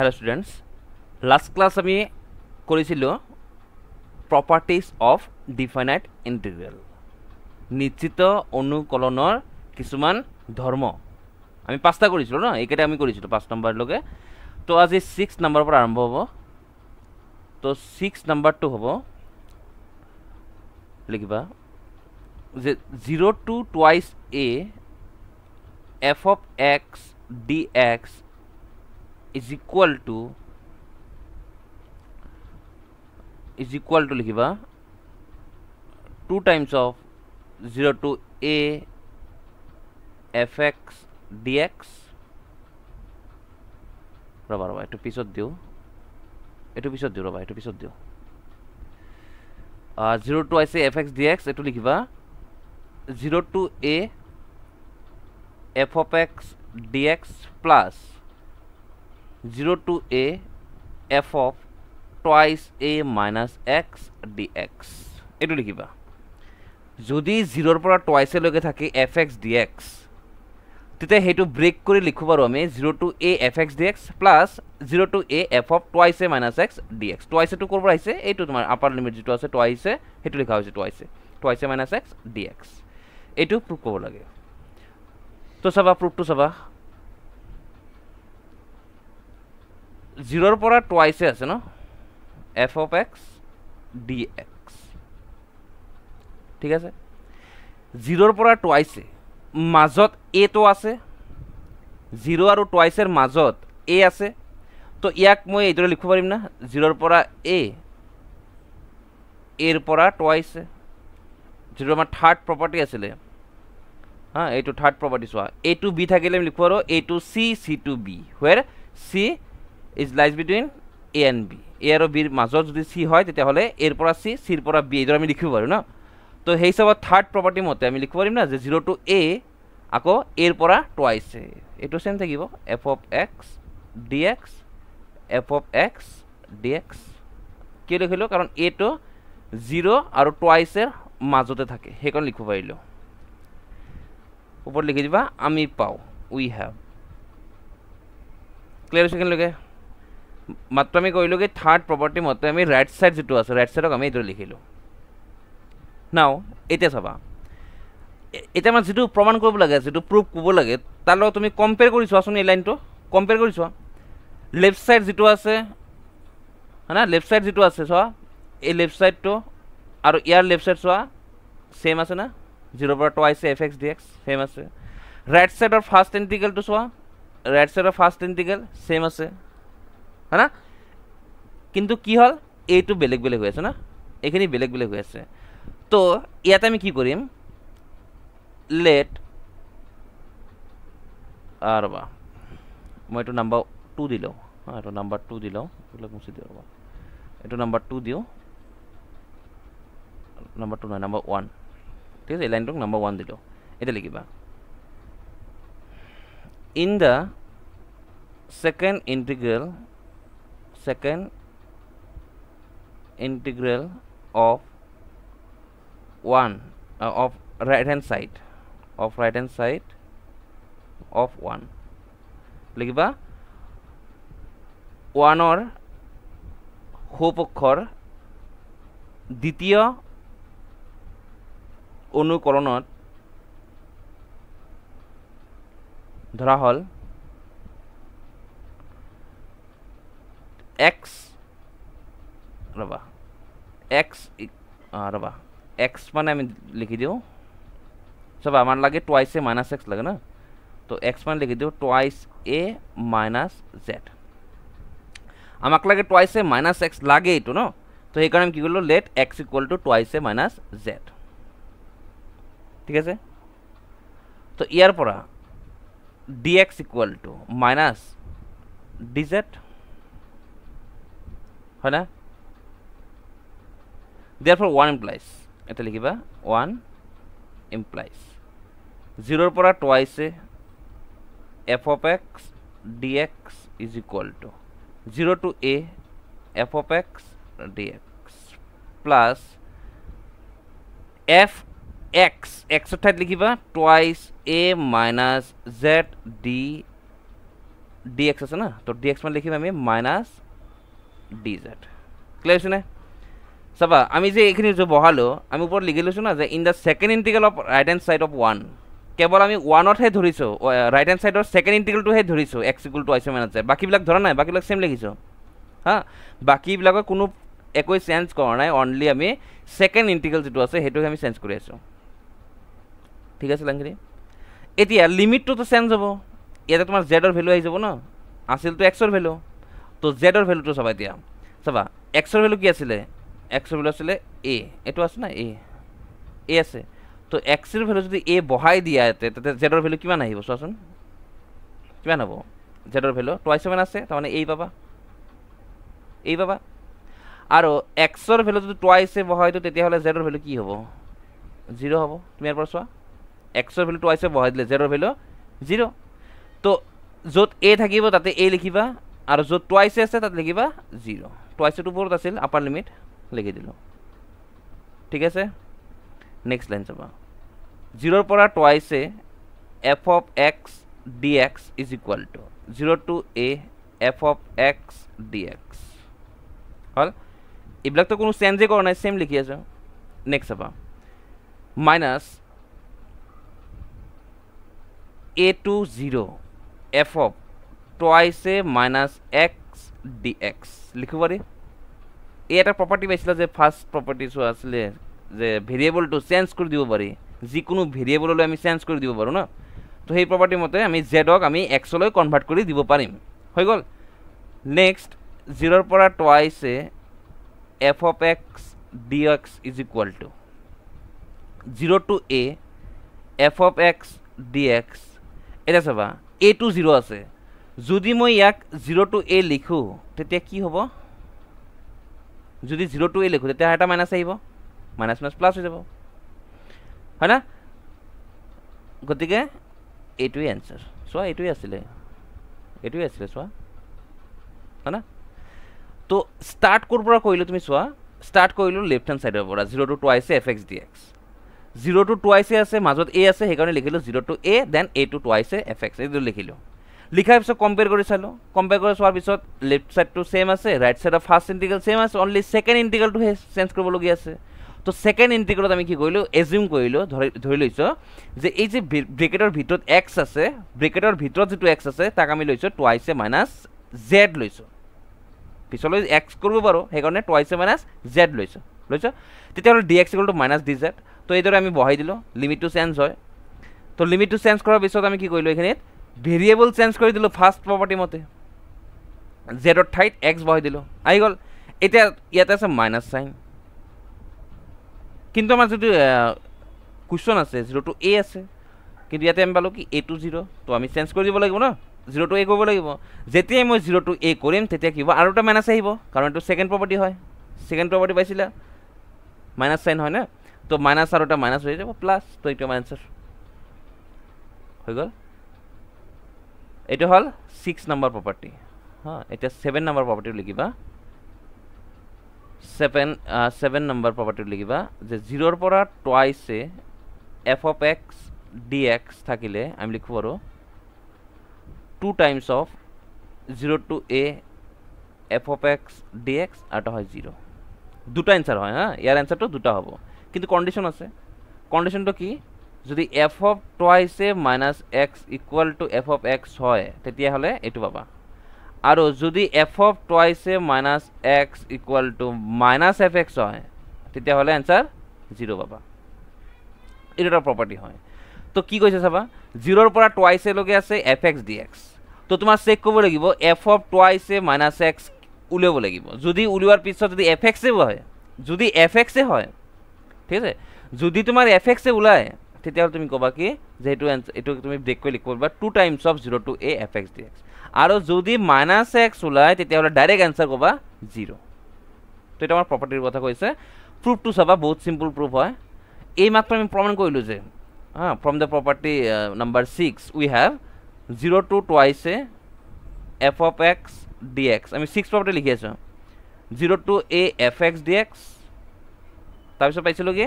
hello students last class अभी करेंगे properties of definite integral निश्चित अनुकलन किसान धर्म आम पाँचा कर एक पाँच नम्बर लगे तो आज सिक्स नम्बर पर आरम्भ हम तो सिक्स नम्बर तो हम लिखा zero two twice a f of x d x is equal to is equal to likhiba 2 times of 0 to a fx dx raba raba eto pisot dio eto pisot dio raba eto pisot dio uh, 0 to i say fx dx eto likhiba 0 to a f of x dx plus 0 to a f of twice a minus x dx এটো লিখিবা যদি 0 ৰ পৰা twice লৈকে থাকি fx dx তেতিয়া হেইটো brake কৰি লিখো বাৰু আমি 0 to a fx dx 0 to a f of twice a minus x dx twice টো কৰবা আছে এটো তোমাৰ আপার লিমিট যেটো আছে twice হেইটো লিখা হৈছে twice twice a minus x dx এটো প্ৰুফ কৰিব লাগে তো সবা প্ৰুফটো সবা জিৰ'ৰ পৰা টুৱাইছে আছে ন f of x d x ঠিক আছে জিৰ'ৰ পৰা টুৱাইছে মাজত এটো আছে জিৰ' আৰু টুৱাইছৰ মাজত এ আছে তো ইয়াক মই এইদৰে লিখিব পাৰিম না জিৰ'ৰ পৰা এ এৰ পৰা টুৱাইছে যিটো আমাৰ থাৰ্ড প্ৰপাৰ্টি আছিলে হা এইটো থাৰ্ড প্ৰপাৰ্টি চোৱা এ টু বি থাকিলে আমি লিখোঁ আৰু a two c c two b where c is lies between a and b a আৰু বিৰ মাজত যদি চি হয় তেতিয়াহ'লে এৰ পৰা চি চিৰ পৰা বি এইদৰে আমি লিখিব পাৰোঁ ন তো সেই হিচাপত থাৰ্ড প্ৰপাৰ্টি মতে আমি লিখিব পাৰিম ন যে জিৰ' টু এ আকৌ এৰ পৰা টু আই চি এইটো চেম থাকিব f of x d x f of x d x কি লিখিলোঁ কাৰণ এইটো জিৰ' আৰু টু আই চিৰ মাজতে থাকে সেইকাৰণে লিখিব পাৰিলোঁ ওপৰত লিখি দিবা আমি পাওঁ উই হেভ ক্লিয়াৰ হৈছে কেনেকৈ মাত্ৰ আমি কৰিলোঁ কি থাৰ্ড প্ৰপাৰ্টি মতে আমি ৰাইট চাইড যিটো আছে ৰাইট চাইডক আমি এইটো লিখিলোঁ নাও এতিয়া চাবা এতিয়া আমাৰ যিটো প্ৰমাণ কৰিব লাগে যিটো প্ৰুফ ক'ব লাগে তাৰ লগত তুমি কম্পেয়াৰ কৰি চোৱাচোন এই লাইনটো কম্পেয়াৰ কৰি চোৱা লেফ্ট চাইড যিটো আছে হয় না লেফ্ট চাইড যিটো আছে চোৱা এই লেফ্ট চাইডটো আৰু ইয়াৰ লেফ্ট চাইড চোৱা ছেম আছে না জিৰ' পৰা টু আহিছে f x d x same আছে ৰাইট চাইডৰ ফাৰ্ষ্ট ইণ্টিকেলটো চোৱা ৰাইট চাইডৰ ফাৰ্ষ্ট ইণ্টিকেল ছেম আছে হয় না কিন্তু কি হ'ল এইটো বেলেগ বেলেগ হৈ আছে না এইখিনি বেলেগ বেলেগ হৈ আছে তো ইয়াতে আমি কি কৰিম লেট ৰ'বা মই এইটো নাম্বাৰ টু দি লওঁ হয় এইটো নাম্বাৰ টু দি লওঁ এইবিলাক মুচি দিওঁ ৰ'বা এইটো নাম্বাৰ টু দিওঁ নাম্বাৰ টু নহয় নাম্বাৰ ওৱান ঠিক আছে এই লাইনটোক নাম্বাৰ ওৱান দিলোঁ এতিয়া লিখিবা in the second integral second integral of 1 uh, of right hand side of right hand side of 1 likhiba 1 or hopokkhor ditiya onukoronot dhara hol x रवा x रवा एक्स पण लिखी दियो सब हमारे लगे ट्वाइस ए माइनस एक्स लगे ना तो एक्स मान लिखी दियो ट्वाइस ए माइनस जेड हमारे लगे ट्वाइस ए माइनस एक्स लागे तो ना तो ये कारण कि let x equal to twice a minus z ठीक है तो ইয়ার পৰা d equal to minus minus হয় না দেয়ারফর ওয়ান ইমপ্লাইজ এটা লিখিবা ওয়ান ইমপ্লাইজ জিরোর পর টুয়াইসে f of x d x is equal to zero two a f of x d x plus f x এক্সর ঠাইত লিখিবা twice a minus z d d x আছে না তো ডি এক্স মানে লিখিম আমি minus dz clear isune saba আমি je ekhini je bohalo ami upor likhi lisu na je in the second of of right hand side of 1 আমি ওৱানতহে ধৰিছোঁ right hand hand second second ধৰিছোঁ x ধৰিছো x equal to আইছো মানে যায় ধৰা নাই বাকীবিলাক চেম লিখিছোঁ হা হ্যাঁ কোনো একোৱে চেঞ্জ কৰা নাই অনলি আমি ছেকেণ্ড ইন্টিগ্ৰেল যিটো আছে সেইটোহে আমি চেঞ্জ কৰি আছোঁ ঠিক আছে লাংগৰি এতিয়া লিমিটটোতো চেঞ্জ হ'ব ইয়াতে তোমাৰ জেডৰ ৰ আহি যাব ন আছিলতো এক্সৰ ভেলু তো জেডৰ ভেলুটো সবাই দিয়া চাবা এক্সৰ ভেলু কি আছিলে এক্সৰ ভেলু আছিলে এ এইটো আছে না এ এ আছে তো এক্সৰ ভেলু যদি এ বহাই দিয়া ইয়াতে তাতে জেডৰ ভেলু কিমান আহিব চোৱাচোন কিমান হ'ব জেডৰ ভেলু টুৱাই সেভেন আছে তাৰমানে এই পাবা এই পাবা আৰু এক্সৰ ভেলু যদি টুৱাইছ এ বহাই দিওঁ তেতিয়াহ'লে জেডৰ ভেলু কি হ'ব জিৰ' হ'ব তুমি ইয়াৰ পৰা চোৱা এক্সৰ ভেলু টুৱাইছে বহাই দিলে জেডৰ ভেলু জিৰ' তো য'ত এ থাকিব তাতে এ লিখিবা আৰু য'ত টুৱাইচে আছে তাত লিখিবা জিৰ' টুৱাইচেটো বহুত আছিল আপাৰ লিমিট লিখি দিলোঁ ঠিক আছে নেক্সট লাইন যাবা জিৰ'ৰ পৰা twice a f of x d x is equal to zero' to a f of x d x হ'ল এইবিলাকতো কোনো চেঞ্জেই কৰা নাই চেম লিখি আছে নেক্সট চাবা minus a to zero' f of twice a minus x d x লিখিব পাৰি এই এটা প্ৰপাৰ্টি পাইছিলে যে ফাৰ্ষ্ট প্ৰপাৰ্টিছো আছিলে যে ভেৰিয়েবলটো চেঞ্জ কৰি দিব পাৰি যিকোনো ভেৰিয়েবললৈ আমি চেঞ্জ কৰি দিব পাৰোঁ ন তো সেই প্ৰপাৰ্টি মতে আমি জেডক আমি এক্সলৈ কনভাৰ্ট কৰি দিব পাৰিম হৈ গ'ল নেক্সট জিৰ'ৰ পৰা twice a f of x d x is equal to zero' to a f of x d x এতিয়া চাবা এ টু জিৰ' আছে যদি মই ইয়াক জিৰ' টু এ লিখোঁ তেতিয়া কি হ'ব যদি জিৰ' টু এ লিখোঁ তেতিয়া এটা মাইনাছ আহিব মাইনাছ মাইনাছ প্লাছ হৈ যাব হয় না গতিকে এইটোৱেই এনচাৰ চোৱা এইটোৱেই আছিলে এইটোৱেই আছিলে চোৱা হয় না তো ষ্টাৰ্ট ক'ৰ পৰা কৰিলোঁ তুমি চোৱা ষ্টাৰ্ট কৰিলোঁ লেফ্ট হেণ্ড ছাইডৰ পৰা zero' to twice f x d x zero' to twice আছে মাজত এ আছে সেইকাৰণে লিখিলোঁ zero' to a then a to twice f x এইটো লিখিলোঁ লিখাৰ পিছত কম্পেয়াৰ কৰি চালোঁ কম্পেয়াৰ কৰি চোৱাৰ পিছত লেফ্ট ছাইডটো ছেম আছে ৰাইট ছাইডৰ ফাৰ্ষ্ট ইণ্টিগ্ৰেল ছেম আছে অনলি ছেকেণ্ড ইণ্টিগ্ৰেলটোহে চেঞ্জ কৰিবলগীয়া আছে তো ছেকেণ্ড ইণ্টিগ্ৰেলত আমি কি কৰিলোঁ এজিউম কৰিলোঁ ধৰি ধৰি লৈছোঁ যে এই যে ব্ৰেকেটৰ ভিতৰত এক্স আছে ব্ৰেকেটৰ ভিতৰত যিটো এক্স আছে তাক আমি লৈছোঁ টুৱাইছে মাইনাছ জেড লৈছোঁ পিছলৈ এক্স কৰিব পাৰোঁ সেইকাৰণে টুৱাইছে মাইনাছ জেড লৈছোঁ লৈছোঁ তেতিয়াহ'লে ডি এক্স ইকলটো মাইনাছ ডি জেড তো এইদৰে আমি বহাই দিলোঁ লিমিটটো চেঞ্জ হয় তো লিমিটটো চেঞ্জ কৰাৰ পিছত আমি কি কৰিলোঁ এইখিনিত ভেৰিয়েবল চেঞ্জ কৰি দিলোঁ ফাৰ্ষ্ট প্ৰপাৰ্টি মতে জেডৰ ঠাইত এক্স বহাই দিলোঁ আহি গ'ল এতিয়া ইয়াতে আছে মাইনাছ চাইন কিন্তু আমাৰ যিটো কুৱেশ্যন আছে জিৰ' টু এ আছে কিন্তু ইয়াতে আমি পালোঁ কি এ টু জিৰ' ত' আমি চেঞ্জ কৰি দিব লাগিব ন জিৰ' টু এ কৰিব লাগিব যেতিয়াই মই জিৰ' টু এ কৰিম তেতিয়া কি হ'ব আৰু এটা মাইনাছ আহিব কাৰণ এইটো ছেকেণ্ড প্ৰপাৰ্টি হয় ছেকেণ্ড প্ৰপাৰ্টি পাইছিলা মাইনাছ চাইন হয় ন ত' মাইনাছ আৰু এটা মাইনাছ হৈ যাব প্লাছ তো এইটো আমাৰ হৈ গ'ল এইটো হ'ল ছিক্স নাম্বাৰ প্ৰপাৰ্টি হা এতিয়া ছেভেন নাম্বাৰ প্ৰপাৰ্টিটো লিখিবা ছেভেন ছেভেন নাম্বাৰ প্ৰপাৰ্টিটো লিখিবা যে জিৰ'ৰ পৰা twice a f of x d x থাকিলে আমি লিখো আৰু two times of zero' to a f of x d x আৰু এটা হয় জিৰ' দুটা এনচাৰ হয় হা ইয়াৰ এনচাৰটো দুটা হ'ব কিন্তু কণ্ডিশ্যন আছে কণ্ডিশ্যনটো কি যদি f of twice a minus x equal to f of x হয় তেতিয়াহ'লে এইটো পাবা আৰু যদি f of twice a minus x equal to minus f x হয় তেতিয়াহ'লে এনচাৰ জিৰ' পাবা এইটো এটা প্ৰপাৰ্টি হয় তো কি কৈছে চাবা জিৰ'ৰ পৰা টুৱাইছলৈকে আছে এফ এক্স ডি এক্স তো তোমাৰ চেক কৰিব লাগিব f of twice a minus x উলিয়াব লাগিব যদি উলিওৱাৰ পিছত যদি এফ এক্সে হয় যদি এফ এক্সে হয় ঠিক আছে যদি তোমাৰ এফ এক্সে ওলায় তেতিয়া তুমি কবা কি যে এইটো এইটো তুমি ব্ৰেক কৰি লিখিব পাৰিবা two times of zero' to a f x d x আৰু যদি মাইনাচ এক্স ওলায় তেতিয়াহ'লে ডাইৰেক্ট এনচাৰ ক'বা জিৰ' তো এইটো আমাৰ প্ৰপাৰ্টিৰ কথা কৈছে প্ৰুফটো চাবা বহুত চিম্পল প্ৰুফ হয় এইমাত্ৰ আমি প্ৰমাণ কৰিলোঁ যে হা from the property number six we have zero' to twice a f of x d x আমি ছিক্স প্ৰপাৰ্টি লিখি আছোঁ zero' to a f x d x তাৰপিছত পাইছিলোঁ কি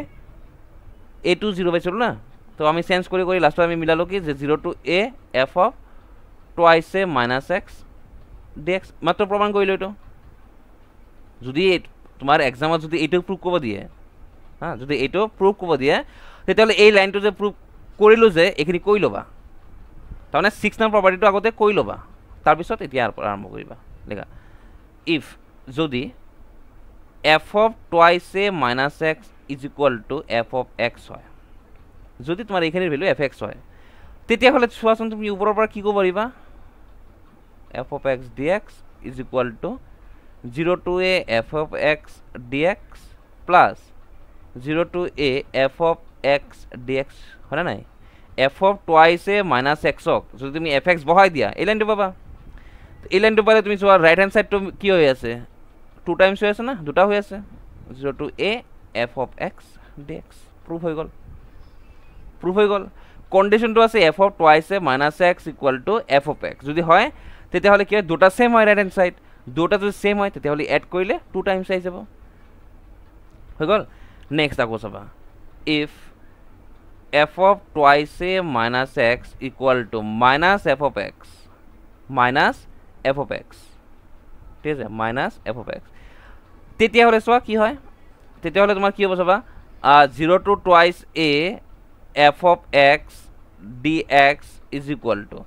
এ টু জিৰ' পাইছিলোঁ না তো আমি চেঞ্জ কৰি কৰি লাষ্টত আমি মিলালো কি যে zero' to a f of twice a minus x d x মাত্ৰ প্ৰমাণ কৰিলোঁ এইটো যদি তোমাৰ এক্সামত যদি এইটো প্ৰুভ কৰিব দিয়ে হা যদি এইটো প্ৰুভ কৰিব দিয়ে তেতিয়াহ'লে এই লাইনটো যে প্ৰুভ কৰিলোঁ যে এইখিনি কৰি ল'বা তাৰমানে ছিক্স নাম প্ৰপাৰ্টিটো আগতে কৰি ল'বা তাৰপিছত এতিয়া আৰম্ভ কৰিবা দেখা ইফ যদি f of twice a minus x is equal to f of x হয় যদি তোমাৰ এইখিনিৰ ভেলু এফ এক্স হয় তেতিয়াহ'লে চোৱাচোন তুমি ওপৰৰ পৰা কি ক'ব পাৰিবা f of x d x is equal to zero' to a f of x d x plus zero' to a f of x d x হয়নে নাই f of twice a minus এক্সক যদি তুমি এফ এক্স বহাই দিয়া এই লাইনটো পাবা এই লাইনটো পালে তুমি চোৱা ৰাইট হেণ্ড ছাইডটো কি হৈ আছে টু টাইমছ হৈ আছে না দুটা হৈ আছে zero' to a f of x d x proof হৈ গ'ল প্রুফ হয়ে গেল কন্ডিশনটা আছে f of twice a minus x equal to f of x যদি হয় তাহলে কি হয় দুটা সেম হয় রাইট হ্যান্ড সাইড দুটা যদি সেম হয় তাহলে এড করলে টু টাইমস আই যাব হয়ে গেল নেক্সট আকো চাবা if f of twice a minus x equal to minus f of x minus f of x ঠিক আছে মাইনাস এফ অফ এক্স তেতিয়াহলে চোৱা কি হয় তেতিয়াহ'লে তোমাৰ কি হ'ব চাবা zero' to twice a f of x dx is equal to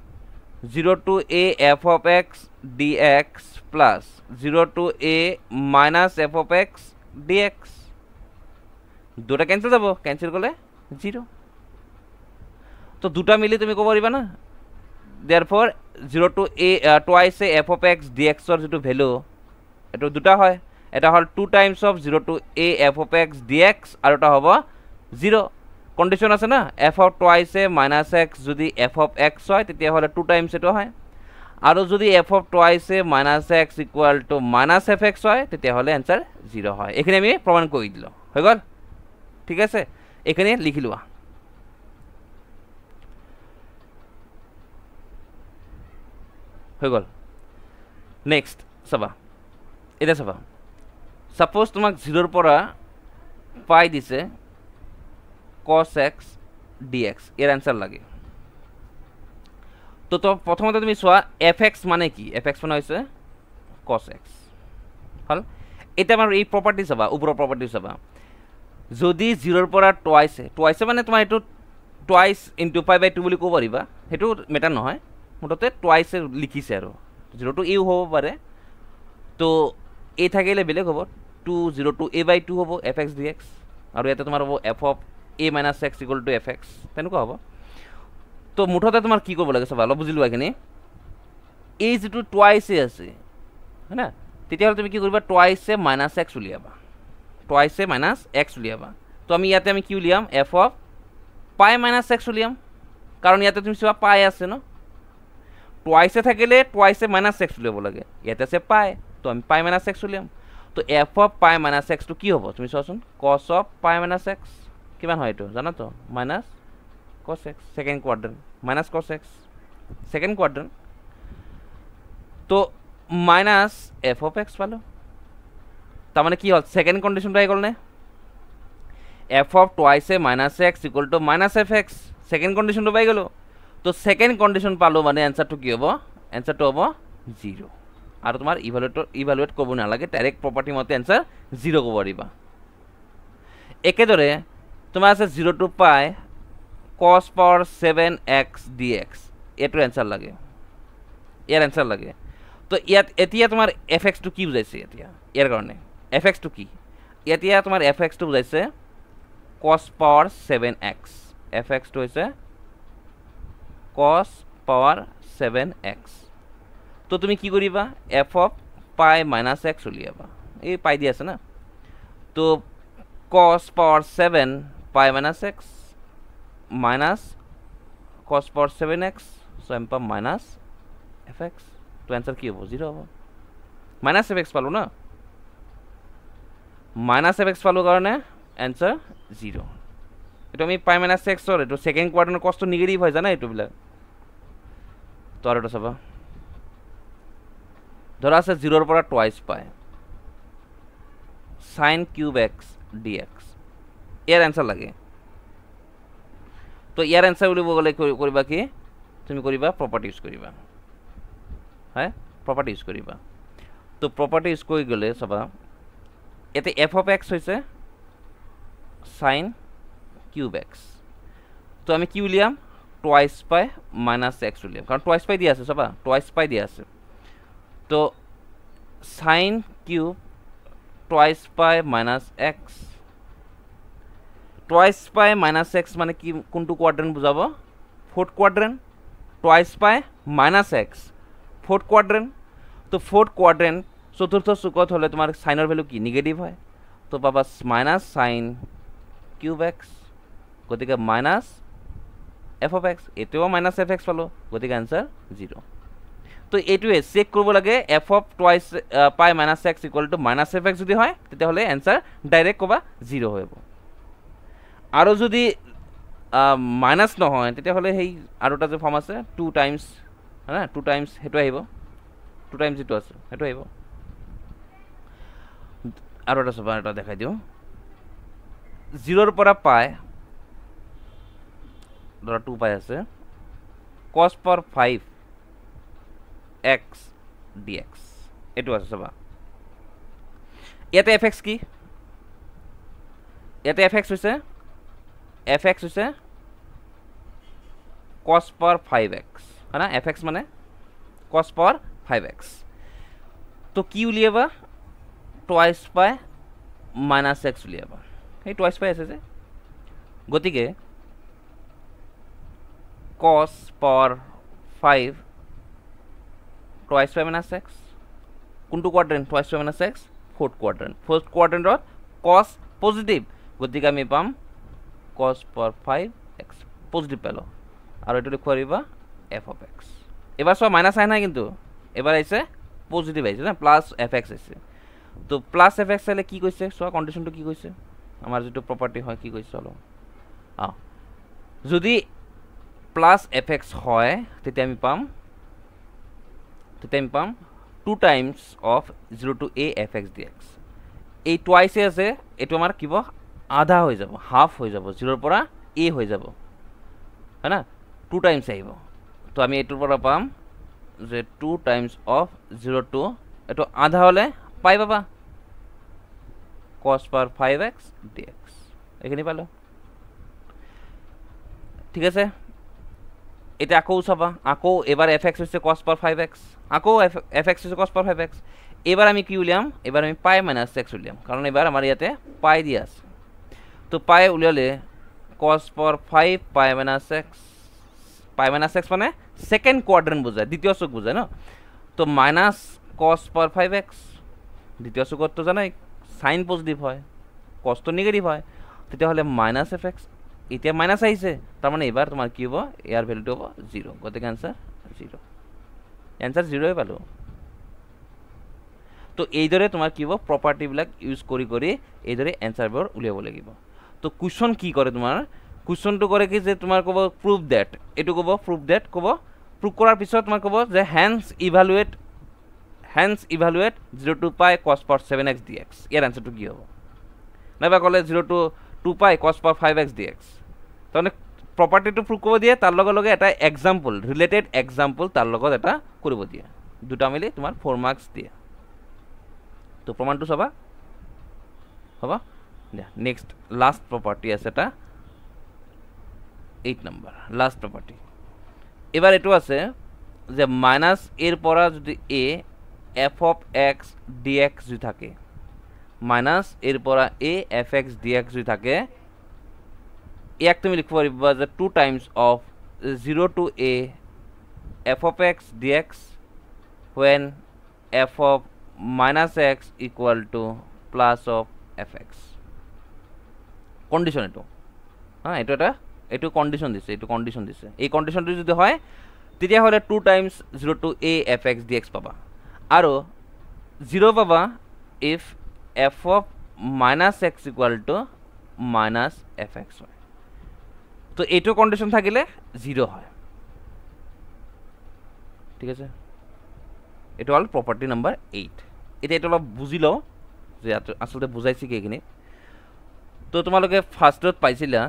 0 to a f of x dx plus 0 to a minus f of x dx দুটা ক্যান্সেল যাব ক্যান্সেল করলে জিরো তো দুটা মিলি তুমি ক'ব পাৰিবা না there for zero' to a twice a f of x d এক্সৰ যিটো ভেলু এইটো দুটা হয় এটা হ'ল two times of zero' to a f of x d x আৰু এটা হ'ব জিৰ' কণ্ডিশ্যন আছে না f of twice a minus x যদি এফ অফ এক্স হয় তেতিয়াহ'লে টু টাইমছ এইটো হয় আৰু যদি f of twice a minus x equal to minus f x হয় তেতিয়াহ'লে এনচাৰ জিৰ' হয় এইখিনি আমি প্ৰমাণ কৰি দিলোঁ হৈ গ'ল ঠিক আছে এইখিনি লিখি লোৱা হৈ গ'ল নেক্সট চাবা এতিয়া চাবা ছাপ'জ তোমাক জিৰ'ৰ পৰা পাই দিছে কস এক্স ডিএক্স এর অ্যান্সার লাগে তো তো প্রথমত তুমি চা এফ এক্স মানে কি এফ এক্স মানে হয়েছে কস এক্স ভাল এটা আমার এই প্রপার্টি চাবা উপর প্রপার্টি চাবা যদি জিরোর পর টুয়াইছে টুয়াইছে মানে তোমার এই twice into five by two বলে কোব পারা সেই মেটার নয় মুঠতে টুয়াইছে লিখিছে আর জিরো টু এও হব পারে তো এ থাকলে বেলেগ হব two zero two a by two হব এফ এক্স ডিএক্স আর এতে তোমার হব f of a minus x equal to f x তেনেকুৱা হ'ব তো মুঠতে তোমাৰ কি কৰিব লাগে চাবা অলপ বুজিলোঁ এইখিনি এই যিটো টুৱাইচে আছে হয়নে তেতিয়াহ'লে তুমি কি কৰিবা টুৱাইচে মাইনাছ এক্স উলিয়াবা টুৱাইচে মাইনাছ এক্স উলিয়াবা তো আমি ইয়াতে আমি কি উলিয়াম f of pi minus x উলিয়াম কাৰণ ইয়াতে তুমি চোৱা পাই আছে ন টুৱাইচে থাকিলে টুৱাইচে মাইনাছ এক্স উলিয়াব লাগে ইয়াতে আছে পাই তো আমি পাই মাইনাছ এক্স উলিয়াম তো এফ অফ পাই মাইনাছ এক্সটো কি হ'ব তুমি চোৱাচোন কছ অফ পাই মাইনাছ এক্স কিমান হয় এইটো জানাতো তো minus cos x second quadrant minus cos x second quadrant তো মাইনাস এফ অফ এক্স পালোঁ তাৰমানে কি হ'ল ছেকেণ্ড কণ্ডিশ্যনটো আহি গ'লনে f of twice a minus x equal to minus f x second কণ্ডিশ্যনটো পাই গ'লোঁ তো ছেকেণ্ড কণ্ডিশ্যন পালোঁ মানে এনচাৰটো কি হ'ব এনচাৰটো হ'ব জিৰ' আৰু তোমাৰ ইভালুৱেট ইভালুৱেট ক'ব নালাগে ডাইৰেক্ট প্ৰপাৰ্টি মতে এনচাৰ জিৰ' ক'ব পাৰিবা একেদৰে তোমাৰ আছে zero' to pi cos power seven x d x এইটো এনচাৰ লাগে ইয়াৰ এনচাৰ লাগে তো ইয়াত এতিয়া তোমাৰ এফেক্টছটো কি বুজাইছে এতিয়া ইয়াৰ কাৰণে এফেক্টছটো কি এতিয়া তোমাৰ এফেক্টছটো বুজাইছে কছ পাৱাৰ ছেভেন এক্স এফেক্টছটো হৈছে কছ পাৱাৰ ছেভেন এক্স তো তুমি কি কৰিবা f of pi minus x উলিয়াবা এই পাই দি আছে না তো cos power seven π - x - cos π/7x सो एंपा - fx টু অ্যানসার কি হবো জিরো হবো - fx falo na - fx falo কারণে অ্যানসার জিরো এটো আমি π - x অর এটো সেকেন্ড কোয়ার্টারে কস তো নেগেটিভ হয় জানা এটো বিলা তো অরটো সভা ধরা আছে জিরোর পড়া 2π sin³x d𝑥 ইয়াৰ এনচাৰ লাগে তো ইয়াৰ এনচাৰ বুলিব গ'লে কৰিবা কি তুমি কৰিবা প্ৰপাৰ্টি ইউজ কৰিবা হয় প্ৰপাৰ্টি ইউজ কৰিবা তো প্ৰপাৰ্টি ইউজ কৰি গ'লে চাবা এতিয়া এফ অফ এক্স হৈছে চাইন কিউব এক্স তো আমি কি উলিয়াম টুৱাইচ পাই মাইনাছ এক্স উলিয়াম কাৰণ টুৱাইচ পাই দিয়া আছে চাবা টুৱাইচ পাই দিয়া আছে তো sine cube twice pi minus x twice pi minus x মানে কি কোনটো কোৱাড্ৰেণ্ট বুজাব fourth quadrant twice pi minus x fourth quadrant তো ফৰ্থ কোৱাড্ৰেণ্ট চতুৰ্থ চুকত হ'লে তোমাৰ চাইনৰ ভেলু কি নিগেটিভ হয় তো পাবা মাইনাছ চাইন কিউব এক্স গতিকে মাইনাছ এফ অফ এক্স এইটোও মাইনাছ এফ এক্স পালোঁ গতিকে আনচাৰ জিৰ' তো এইটোৱে চেক কৰিব লাগে f of twice pi minus x equal to minus f x যদি হয় তেতিয়াহ'লে এনচাৰ ডাইৰেক্ট ক'বা জিৰ' হৈ যাব আৰু যদি মাইনাছ নহয় তেতিয়াহ'লে সেই আৰু এটা যে ফৰ্ম আছে টু টাইমছ হয় না টু টাইমছ সেইটো আহিব টু টাইমছ যিটো আছে সেইটো আহিব আৰু এটা চবা এটা দেখাই দিওঁ জিৰ'ৰ পৰা পায় ধৰা টু পাই আছে cos power five x d x এইটো আছে চবা ইয়াতে এফেক্টছ কি ইয়াতে এফেক্টছ হৈছে एफ एक्स उसे कॉस पर फाइव एक्स है ना एफ एक्स मैंने कॉस पर फाइव एक्स तो क्यू लिए बा टॉइस पाए माइनस एक्स लिए बा है टॉइस पाए ऐसे से गति के cos power five twice five minus x কোনটো quadrant twice five minus x fourth quadrant fourth কোৱাড্ৰেণ্টত কছ পজিটিভ গতিকে আমি পাম cos power five x positive পালোঁ আৰু এইটো লিখোৱা আহিবা এফ অফ এক্স এইবাৰ চোৱা মাইনাছ আহে নাই কিন্তু এইবাৰ আহিছে পজিটিভ আহিছে নাই প্লাছ এফ এক্স আহিছে তো প্লাছ এফ এক্স আহিলে কি কৈছে চোৱা কণ্ডিশ্যনটো কি কৈছে আমাৰ যিটো প্ৰপাৰ্টি হয় কি কৈছে অলপ অঁ যদি প্লাছ এফ এক্স হয় তেতিয়া আমি পাম তেতিয়া আমি পাম two times of zero' to a f x d x এই টুৱাইছে আছে এইটো আমাৰ কিব আধা হৈ যাব হাফ হৈ যাব জিৰ'ৰ পৰা এ হৈ যাব হয় না টু টাইমছ আহিব তো আমি এইটোৰ পৰা পাম যে two times of zero' to এইটো আধা হ'লে পাই পাবা cos power five x d x এইখিনি পালোঁ ঠিক আছে এতিয়া আকৌ চাবা আকৌ এইবাৰ এফ এক্স হৈছে কছ পাৰ ফাইভ এক্স আকৌ এফ এফ এক্স হৈছে কছ পাৰ ফাইভ এক্স এইবাৰ আমি কি উলিয়াম এইবাৰ আমি পাই মাইনাছ এক্স উলিয়াম কাৰণ এইবাৰ আমাৰ ইয়াতে পাই দিয়া আছে তো পাই উলিয়ালে cos power five pi minus x pi minus x মানে ছেকেণ্ড কোৱাড্ৰেণ্ট বুজায় দ্বিতীয় চুক বুজায় ন তো minus cos power five x দ্বিতীয় চুকততো জানাই চাইন পজিটিভ হয় কষ্ট নিগেটিভ হয় তেতিয়াহ'লে মাইনাছ এফ এক্স এতিয়া মাইনাছ আহিছে তাৰমানে এইবাৰ তোমাৰ কি হ'ব ইয়াৰ ভেলুটো হ'ব জিৰ' গতিকে এনচাৰ জিৰ' এনচাৰ জিৰ'ই পালোঁ তো এইদৰে তোমাৰ কি হ'ব প্ৰপাৰ্টিবিলাক ইউজ কৰি কৰি এইদৰে এনচাৰবোৰ উলিয়াব লাগিব তো কুশ্যন কি করে তোমার কুশ্যনটো করে কি যে তোমার কব প্রুফ দ্যাট এইটু কব প্রুফ দ্যাট কব প্রুফ করার পিছত তোমার কব যে hence evaluate hence evaluate zero to pi cos power seven x d x ইয়ার অ্যান্সারটা কি হব নাইবা কলে zero to two pi cos power five x d x তাহলে প্রপার্টিটো প্রুফ করব দিয়ে তার লগে একটা এক্সাম্পল রিলেটেড এক্সাম্পল তার লগত এটা করব দিয়ে দুটা মিলি তোমার ফোর মার্কস দিয়ে তো প্রমাণটো চাবা হবা নেক্সট লাস্ট প্রপার্টি আছে এটা এইট নাম্বার লাস্ট প্রপার্টি এবার এটো আছে যে মাইনাস এর পৰা যদি a f of x d x যদি থাকে মাইনাস এর পৰা a f x d x যদি থাকে ইয়াক তুমি লিখিব পাৰিবা যে two times of zero' to a f of x d x when f of minus x equal to plus of f x condition এইটো হা এইটো এটা এইটো কণ্ডিশ্যন দিছে এইটো কণ্ডিশ্যন দিছে এই কণ্ডিশ্যনটো যদি হয় তেতিয়াহ'লে two times zero' to a f x d x পাবা আৰু জিৰ' পাবা if f of minus x equal to minus f x হয় তো এইটো কণ্ডিশ্যন থাকিলে জিৰ' হয় ঠিক আছে এইটো হ'ল প্ৰপাৰ্টি নাম্বাৰ এইট এতিয়া এইটো অলপ বুজি লওঁ যে আচলতে বুজাইছে কি এইখিনি তো তোমালোকে ফাৰ্ষ্টত পাইছিলা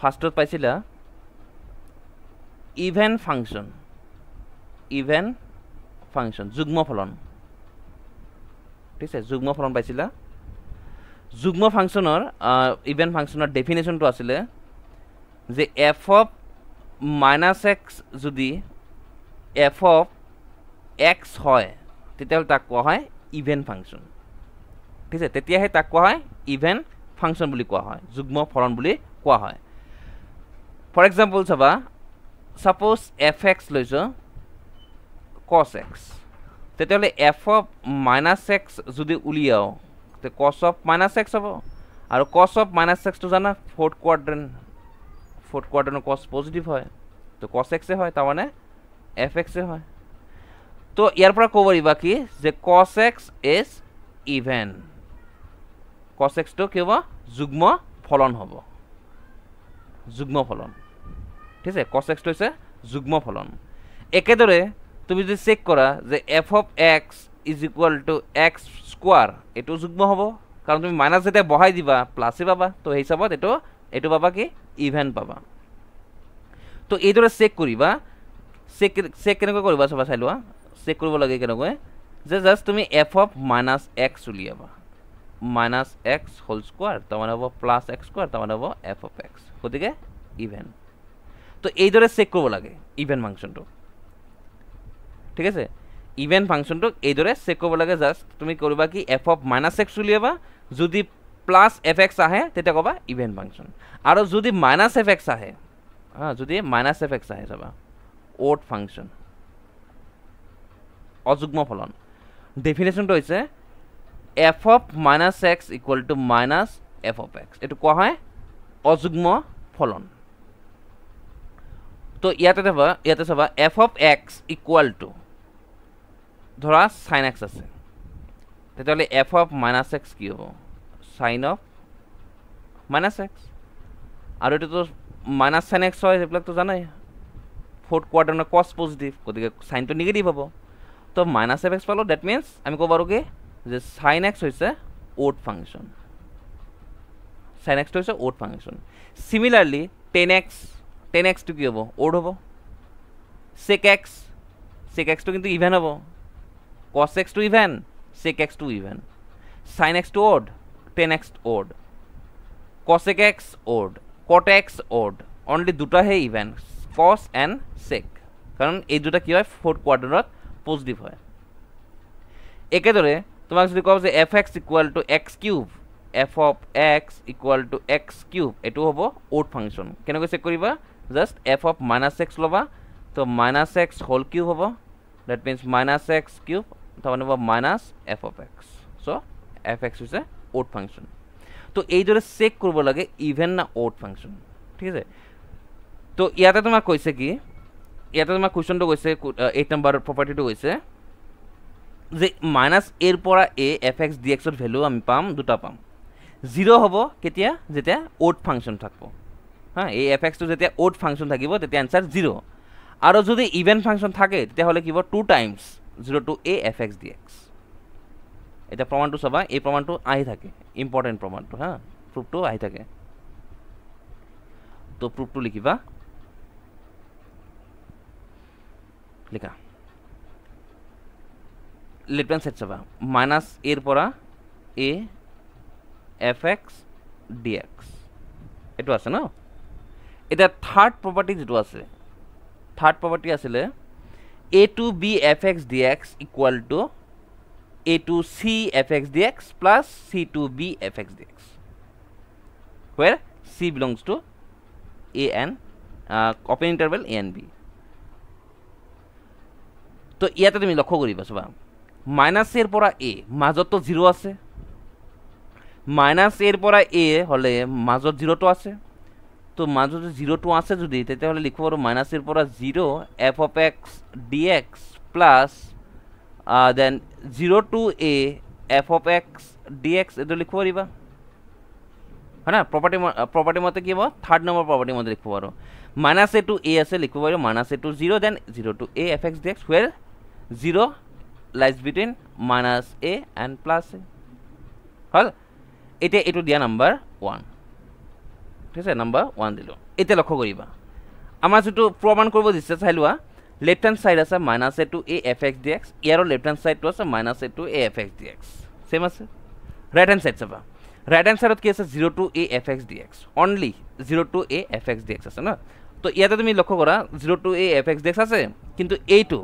ফাৰ্ষ্টত পাইছিলা ইভেন ফাংচন ইভেন ফাংচন যুগ্মফলন ঠিক আছে যুগ্মফলন পাইছিলা যুগ্ম ফাংচনৰ ইভেন ফাংচনৰ ডেফিনেশ্যনটো আছিলে যে এফ অফ মাইনাছ এক্স যদি এফ অফ এক্স হয় তেতিয়াহ'লে তাক কোৱা হয় ইভেন ফাংচন ঠিক আছে তেতিয়াহে তাক কোৱা হয় ইভেন ফাংচন বুলি কোৱা হয় যুগ্ম ফলন বুলি কোৱা হয় ফৰ এক্সাম্পল চাবা ছাপ'জ এফ এক্স লৈছোঁ কছ এক্স তেতিয়াহ'লে এফ অফ মাইনাছ এক্স যদি উলিয়াওঁ কছ অফ মাইনাছ এক্স হ'ব আৰু কছ অফ মাইনাছ এক্সটো জানা ফ'ৰ্থ কোৱাৰ্টেন ফ'ৰ্থ কোৱাৰ্টেনৰ কছ পজিটিভ হয় তো কছ এক্সে হয় তাৰমানে এফ এক্সে হয় তো ইয়াৰ পৰা ক'ব পাৰিবা কি যে কছ এক্স ইজ ইভেন কচ এক্সটো কি হ'ব যুগ্ম ফলন হ'ব যুগ্ম ফলন ঠিক আছে কচ এক্সটো হৈছে যুগ্ম ফলন একেদৰে তুমি যদি চেক কৰা যে f of x is equal to x square এইটো যুগ্ম হ'ব কাৰণ তুমি মাইনাছ যেতিয়া বঢ়াই দিবা প্লাছে পাবা তো সেই হিচাপত এইটো এইটো পাবা কি ইভেন পাবা তো এইদৰে চেক কৰিবা চেক চেক কেনেকৈ কৰিবা চবা চাই লোৱা চেক কৰিব লাগে কেনেকৈ যে জাষ্ট তুমি এফ অফ মাইনাছ এক্স উলিয়াবা মাইনাছ এক্স হোল স্কোয়ার তার হব প্লাস এক্স স্কোয়ার তার হব এফ অফ এক্স গতিকে ইভেন তো এইদরে চেক করব লাগে ইভেন ফাংশনটো ঠিক আছে ইভেন ফাংশনটো এইদরে চেক করব লাগে জাস্ট তুমি করবা কি এফ অফ মাইনাস এক্স উলিয়াবা যদি প্লাস এফ এক্স আহে তেতিয়া কবা ইভেন ফাংশন আর যদি মাইনাস এফ এক্স আহে হ্যাঁ যদি মাইনাস এফ এক্স আহে চাবা ওট ফাংশন অযুগ্ম ফলন ডেফিনেশনটো হৈছে হয়েছে f of minus x equal to minus f of x এইটো কোৱা হয় অযুগ্ম ফলন তো ইয়াতে চাবা ইয়াতে চাবা f of x equal to ধৰা চাইন এক্স আছে তেতিয়াহ'লে এফ অফ মাইনাছ এক্স কি হ'ব চাইন অফ মাইনাছ এক্স আৰু এইটোতো মাইনাছ চাইন এক্স হয় সেইবিলাকতো জানাই ফৰ্থ কোৱাৰ্টাৰ কষ্ট পজিটিভ গতিকে চাইনটো নিগেটিভ হ'ব তো মাইনাছ এফ এক্স পালোঁ ডেট মিনছ আমি ক'ব পাৰোঁ কি যে সাইন এক্স হয়েছে ওট ফাংশন সাইন এক্সটা হয়েছে odd function similarly tan x tan এক্সটু কী হব ওট হব সেক এক্স সেক এক্সটু কিন্তু ইভেন হব কস এক্স টু ইভেন সেক এক্স টু ইভেন সাইন এক্স টু odd tan x odd cosec x odd cot x odd only দুটাহে ইভেন কস অ্যান্ড সেক কাৰণ এই দুটা কি হয় ফ'ৰ্থ কোৱাৰ্টাৰত পজিটিভ হয় একেদৰে তোমাক যদি কওঁ যে f x equal to x cube f of x equal to x cube এইটো হ'ব অ'ট ফাংচন কেনেকৈ চেক কৰিবা just f of minus x ল'বা তো মাইনাছ এক্স হ'ল কিউব হ'ব that means minus x cube তাৰমানে হ'ব minus f of x so' f x হৈছে অ'ট ফাংচন তো এইদৰে চেক কৰিব লাগে ইভেন না অ'ট ফাংচন ঠিক আছে তো ইয়াতে তোমাক কৈছে কি ইয়াতে তোমাক কুৱেশ্যনটো কৈছে এইট নম্বৰ প্ৰপাৰ্টিটো কৈছে যে মাইনাস এৰ পৰা এ এফ এক্স ডি এক্সৰ ভেলু আমি পাম দুটা পাম জিৰ' হ'ব কেতিয়া যেতিয়া অ'ট ফাংচন থাকিব হা এই এফ এক্সটো যেতিয়া অ'ট ফাংচন থাকিব তেতিয়া এনচাৰ জিৰ' আৰু যদি ইভেন ফাংচন থাকে তেতিয়াহ'লে কি হ'ব two times zero' to a f x d x এতিয়া প্ৰমাণটো চাবা এই প্ৰমাণটো আহি থাকে ইম্পৰ্টেণ্ট প্ৰমাণটো হা প্ৰুফটো আহি থাকে ত' প্ৰুফটো লিখিবা লিখা লেফট হ্যান্ড সাইড চাবা মাইনাস এর পৰা a f x d x এইটো আছে ন এতিয়া থাৰ্ড প্ৰপাৰ্টি যিটো আছে থাৰ্ড প্ৰপাৰ্টি আছিলে a to b f x d x equal to a two c f x d x plus c two b f x d x where c belongs to a and open interval a and b তো ইয়াতে তুমি লক্ষ্য কৰিবা চবা minus এৰ পৰা এ মাজত তো zero আছে মাইনাছ এৰ পৰা এ হলে মাজত জিৰোটো আছে তো মাজত জিৰোটো আছে যদি তেতিয়াহ'লে লিখিব পাৰোঁ মাইনাছ এৰ পৰা zero f of x d x plus then zero' to a f of x d x এইটো লিখিব পাৰিবা হয় না প্ৰপাৰ্টি প্ৰপাৰ্টি মতে কি হ'ব থাৰ্ড নম্বৰ প্ৰপাৰ্টি মতে লিখিব পাৰোঁ মাইনাছ এ টু এ আছে লিখিব পাৰিব minus a to zero' then zero' to a f x d x while zero' lies between minus a and plus a hal ete etu dia number 1 thik ase number 1 dilo ete lokho koriba amar jitu proman korbo disse chailua left hand side ase minus a to a fx dx iaro left hand side to ase minus a to a fx dx same ase right hand side saba right hand side ot ki ase 0 to a fx dx only 0 to a fx dx ase na to iate tumi lokho kora 0 to a fx dx ase kintu a to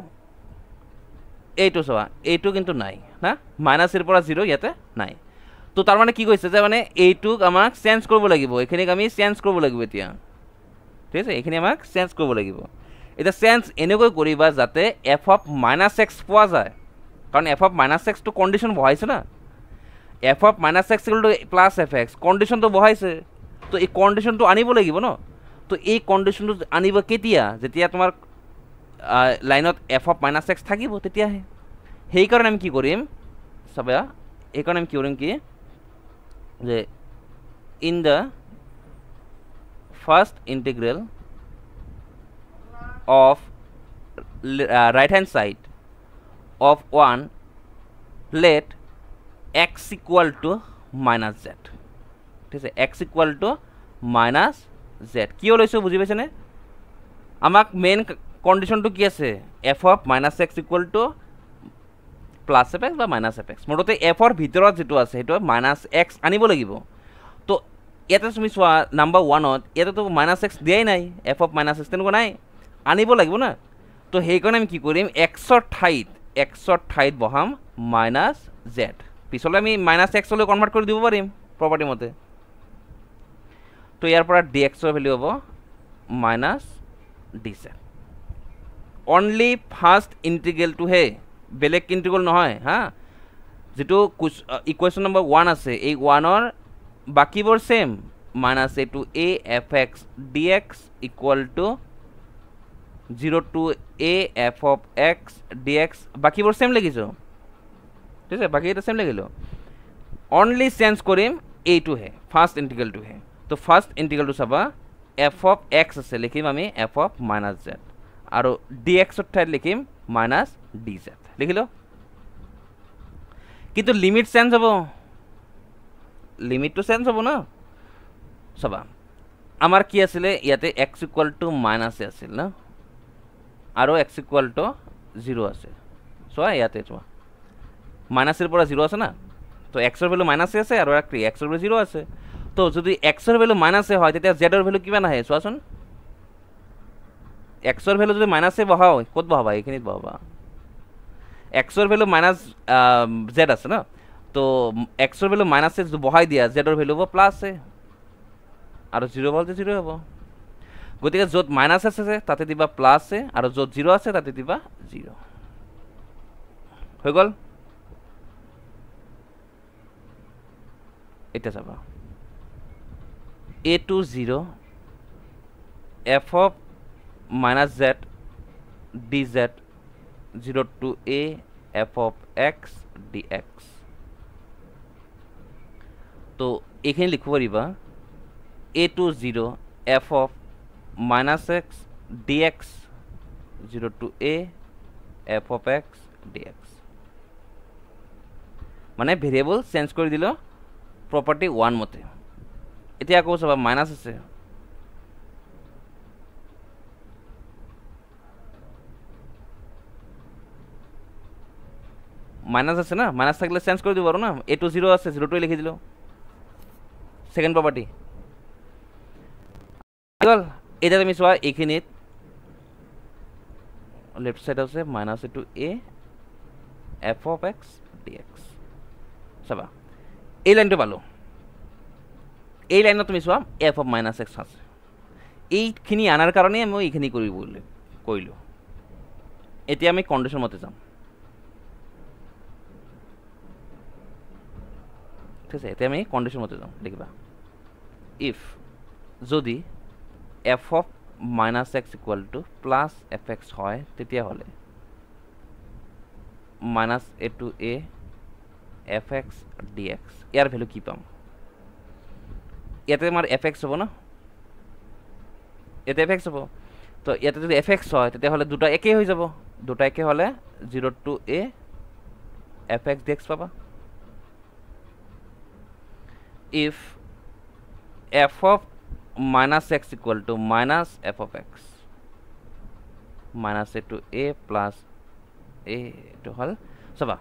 এইটো চোৱা এইটো কিন্তু নাই না মাইনাছিৰ পৰা zero' ইয়াতে নাই তো তাৰমানে কি কৈছে যে মানে এইটোক আমাক চেঞ্জ কৰিব লাগিব এইখিনিক আমি চেঞ্জ কৰিব লাগিব এতিয়া ঠিক আছে এইখিনি আমাক চেঞ্জ কৰিব লাগিব এতিয়া চেঞ্জ এনেকৈ কৰিবা যাতে এফ অফ মাইনাছ এক্স পোৱা যায় কাৰণ এফ অফ মাইনাছ এক্সটো কণ্ডিশ্যন বহাইছে না এফ অফ মাইনাছ এক্স কিন্তু প্লাছ এফ এক্স কণ্ডিশ্যনটো বহাইছে তো এই কণ্ডিশ্যনটো আনিব লাগিব ন তো এই কণ্ডিশ্যনটো আনিব কেতিয়া যেতিয়া তোমাৰ লাইনত এফ অফ মাইনাছ এক্স থাকিব তেতিয়াহে সেইকাৰণে আমি কি কৰিম চবে এইকাৰণে আমি কি কৰিম কি যে in the first integral of right hand side of one let x equal to minus z ঠিক আছে x equal to minus z কিয় লৈছোঁ বুজি পাইছেনে আমাক মেইন কন্ডিশন কি আছে f of minus x equal to plus f x বা মাইনাছ এফ এক্স মুঠতে এফৰ ভিতৰত যিটো আছে সেইটো মাইনাছ এক্স আনিব লাগিব তো ইয়াতে তুমি চোৱা নাম্বাৰ ওৱানত ইয়াতেতো মাইনাছ এক্স দিয়াই নাই এফ অফ মাইনাছ এক্স তেনেকুৱা নাই আনিব লাগিব ন তো সেইকাৰণে আমি কি কৰিম এক্সৰ ঠাইত এক্সৰ ঠাইত বহাম মাইনাছ জেড পিছলৈ আমি মাইনাছ এক্সলৈ কনভাৰ্ট কৰি দিব পাৰিম প্ৰপাৰ্টি মতে তো ইয়াৰ পৰা ডি এক্সৰ ভেল্যু হ'ব minus d z only first ইণ্টিগ্ৰেলটোহে বেলেগ ইণ্টিগ্ৰেল নহয় হা যিটো কুৱেশ ইকুৱেশ্যন নম্বৰ ওৱান আছে এই ওৱানৰ বাকীবোৰ ছেম মাইনাছ এইটো a f x d x equal to zero' to a f of x d x বাকীবোৰ ছেম লাগিছোঁ ঠিক আছে বাকী এটা ছেম লাগিলোঁ অনলি চেঞ্জ কৰিম এইটোহে ফাৰ্ষ্ট ইণ্টিগ্ৰেলটোহে ত' ফাৰ্ষ্ট ইণ্টিগ্ৰেলটো চাবা এফ অফ এক্স আছে লিখিম আমি এফ অফ মাইনাছ জেড আৰু ডি এক্সৰ ঠাইত লিখিম মাইনাছ ডি জেড লিখিলো কিন্তু লিমিট চেঞ্জ হ'ব লিমিটটো চেঞ্জ হ'ব ন চাবা আমাৰ কি আছিলে ইয়াতে এক্স ইকুৱেল টু মাইনাছে আছিল ন আৰু এক্স ইকুৱেল টু জিৰ' আছে চোৱা ইয়াতে চোৱা মাইনাছৰ পৰা জিৰ' আছে না তো এক্সৰ ভেলু মাইনাছে আছে আৰু এক্সৰ ভেলু জিৰ' আছে তো যদি এক্সৰ ভেলু মাইনাছে হয় তেতিয়া জেডৰ ভেলু কিমান আহে চোৱাচোন এক্সৰ ভেলু যদি মাইনাছে বঢ়াওঁ ক'ত বঢ়াবা এইখিনিত বঢ়াবা এক্সৰ ভেলু মাইনাছ জেড আছে ন তো এক্সৰ ভেলু মাইনাছে যদি বঢ়াই দিয়া জেডৰ ভেলু হ'ব প্লাছে আৰু জিৰ' হ'ব যে জিৰ' হ'ব গতিকে য'ত মাইনাছ আছে যে তাতে দিবা প্লাছে আৰু য'ত জিৰ' আছে তাতে দিবা জিৰ' হৈ গ'ল এতিয়া চাবা a to zero' f of minus z dz 0 to a f of x dx तो एक ही लिखो रीबा a to 0 f of minus x dx 0 to a f of x dx माने वेरिएबल सेंस कर दिलो प्रॉपर्टी 1 मते इतिहास को सब माइनस से মাইনাস আছে না মাইনাস থাকলে চেঞ্জ করে দিব পারো না এ টু জিরো আছে জিরো টুই লিখে দিল সেকেন্ড প্রপার্টি এটা তুমি চোৱা এইখিনিত লেফ্ট সাইড আছে মাইনাছ এইটো a f of x d x চাবা এই লাইনটো পালোঁ এই লাইনত তুমি চোৱা এফ অফ মাইনাছ এক্স আছে এইখিনি অনাৰ কাৰণে মই এইখিনি কৰিবলৈ কৰিলোঁ এতিয়া আমি কণ্ডিশ্যন মতে যাম ঠিক আছে এতিয়া আমি কণ্ডিশ্যন মতে যাওঁ দেখিবা ইফ যদি f of minus x equal to plus f x হয় তেতিয়াহ'লে minus a to a f x d x ইয়াৰ ভেলু কি পাম ইয়াতে আমাৰ এফ এক্স হ'ব ন ইয়াতে এফ এক্স হ'ব তো ইয়াতে যদি এফ এক্স হয় তেতিয়াহ'লে দুটা একেই হৈ যাব দুটা একে হ'লে zero' to a f x d x পাবা if f of minus x equal to minus f of x minus a to a plus a to hal so ba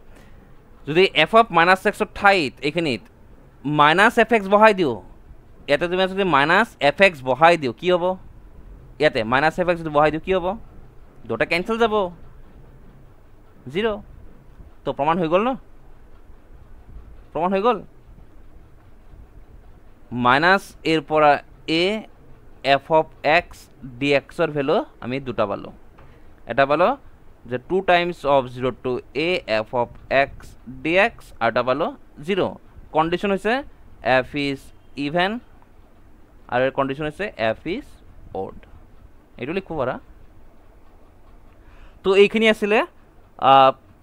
so the f of minus x of tight ekhanit minus fx bohai dio eta tumi asole minus fx bohai dio ki hobo ete minus fx jodi bohai dio ki hobo dota cancel jabo zero to praman hoi gol no praman hoi gol minus এরপর a f of x d ডিএক্সর value আমি দুটা পালো এটা পালো যে two times of zero two a f of x d x আর এটা পালো জিরো কন্ডিশন হয়েছে এফ ইজ ইভেন আর এর কন্ডিশন হচ্ছে এফ ইজ ওড এইটো লিখব পাৰা তো এইখিনি আছিলে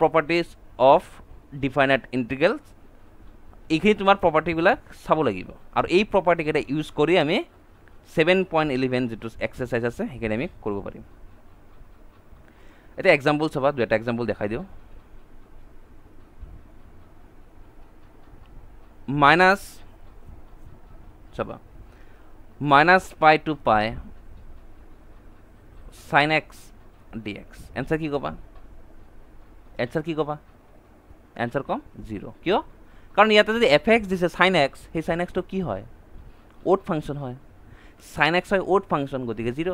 প্ৰপাৰ্টিজ অফ ডিফাইনাইট ইণ্টিগ্ৰেলছ এইখিনি তোমাৰ প্ৰপাৰ্টিবিলাক চাব লাগিব আৰু এই প্ৰপাৰ্টিকেইটা ইউজ কৰি আমি ছেভেন পইণ্ট ইলেভেন যিটো এক্সাৰচাইজ আছে সেইখিনি আমি কৰিব পাৰিম এতিয়া এক্সাম্পল চাবা দুই এটা এক্সাম্পল দেখাই দিওঁ মাইনাছ চাবা minus pi to pi sine x d x answer কি ক'বা এনচাৰ কি ক'বা এনচাৰ কম জিৰ' কিয় কাৰণ ইয়াতে যদি এফ এক্স দিছে চাইন এক্স সেই চাইন এক্সটো কি হয় অ'ট ফাংচন হয় চাইন এক্স হয় অ'ট ফাংচন গতিকে জিৰ'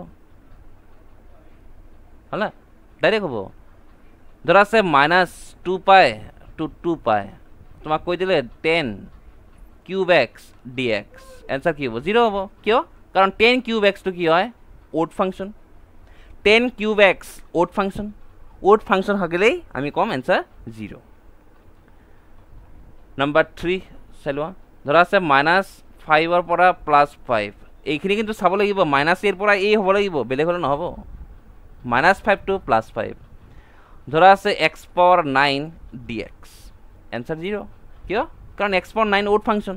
হ'লনে ডাইৰেক্ট হ'ব ধৰা আছে minus two pi to two pi তোমাক কৈ দিলে tan cube x d x answer কি হ'ব জিৰ' হ'ব কিয় কাৰণ টেন কিউব এক্সটো কি হয় odd function tan cube x odd function odd function থাকিলেই আমি ক'ম এনচাৰ জিৰ' নাম্বাৰ থ্ৰী চাই ধৰা আছে মাইনাছ ফাইভৰ পৰা প্লাছ ফাইভ এইখিনি কিন্তু চাব লাগিব মাইনাছ এৰ পৰা এই হ'ব লাগিব বেলেগ হ'লে নহ'ব minus five to plus five ধৰা আছে x power nine d x answer zero' কিয় কাৰণ x power nine odd function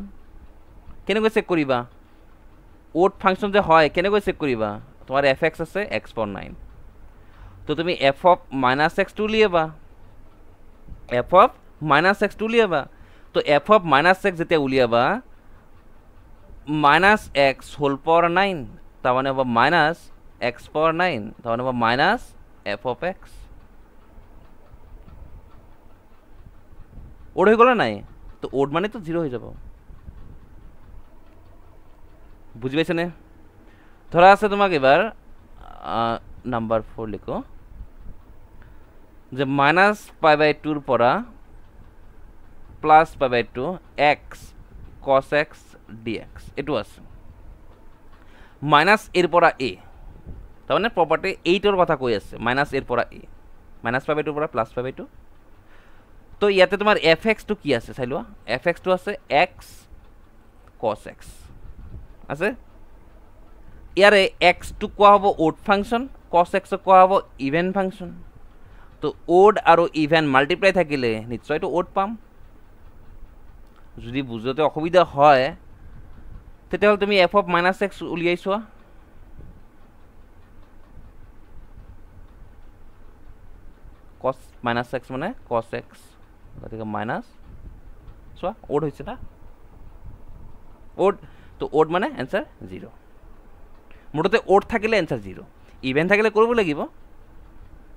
কেনেকৈ চেক কৰিবা অ'ড ফাংচন যে হয় কেনেকৈ চেক কৰিবা তোমাৰ এফ এক্স আছে এক্স পাৱাৰ নাইন তো তুমি এফ অফ মাইনাছ এক্সটো উলিয়াবা এফ অফ মাইনাছ এক্সটো উলিয়াবা তো এফ অফ মাইনাছ এক্স যেতিয়া উলিয়াবা minus x whole power nine তাৰমানে হ'ব মাইনাছ এক্স পাৱাৰ নাইন তাৰমানে হ'ব minus f of x odd হৈ গ'লা নাই তো ওড মানেতো জিৰ' হৈ যাব বুজি পাইছেনে ধৰা আছে তোমাক এবাৰ নাম্বাৰ ফ'ৰ লিখোঁ যে মাইনাছ পাই বাই টুৰ পৰা plus pi by two x cos x d x এইটো আছে মাইনাছ এৰ পৰা এ তাৰমানে প্ৰপাৰ্টি এইটৰ কথা কৈ আছে মাইনাছ এৰ পৰা এ মাইনাছ পাবে টুৰ পৰা প্লাছ পাবে টু তো ইয়াতে তোমাৰ এফ এক্সটো কি আছে চাই লোৱা এফ এক্সটো আছে এক্স কছ এক্স আছে ইয়াৰে এক্সটো কোৱা হ'ব অ'ড ফাংচন কছ এক্সক কোৱা হ'ব ইভেন ফাংচন তো অ'ড আৰু ইভেন মাল্টিপ্লাই থাকিলে নিশ্চয়তো অ'ড পাম যদি বুঝতে অসুবিধা হয় তুমি এফ অফ মাইনাস এক্স উলিয়াই চা কস মাইনাস এক্স মানে কস এক্স গতিকে মাইনাস চা ওড হয়েছে না ওড তো ওড মানে এনসার জিরো মুঠতে ওড থাকলে এনসার জিরো ইভেন থাকলে করবো লাগবে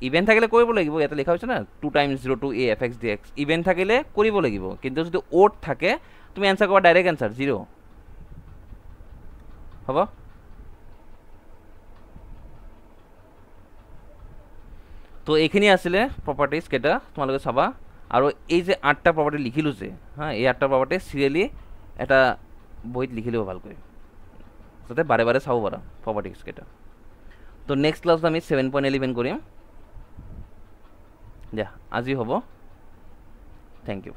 ইভেণ্ট থাকিলে কৰিব লাগিব ইয়াতে লিখা হৈছে না two times zero' to a f x d x event থাকিলে কৰিব লাগিব কিন্তু যদি অ'ট থাকে তুমি এনচাৰ কৰা ডাইৰেক্ট এনচাৰ জিৰ' হ'ব তো এইখিনি আছিলে প্ৰপাৰ্টিজ কেইটা তোমালোকে চাবা আৰু এই যে আঠটা প্ৰপাৰ্টি লিখিলোঁ যে হা এই আঠটা প্ৰপাৰ্টি চিৰিয়েলি এটা বহীত লিখি ল'ব ভালকৈ যাতে বাৰে বাৰে চাব পাৰা প্ৰপাৰ্টিজকেইটা তো নেক্সট ক্লাছত আমি ছেভেন পইণ্ট এলিভেন কৰিম দিয়া আজি হ'ব থেংক ইউ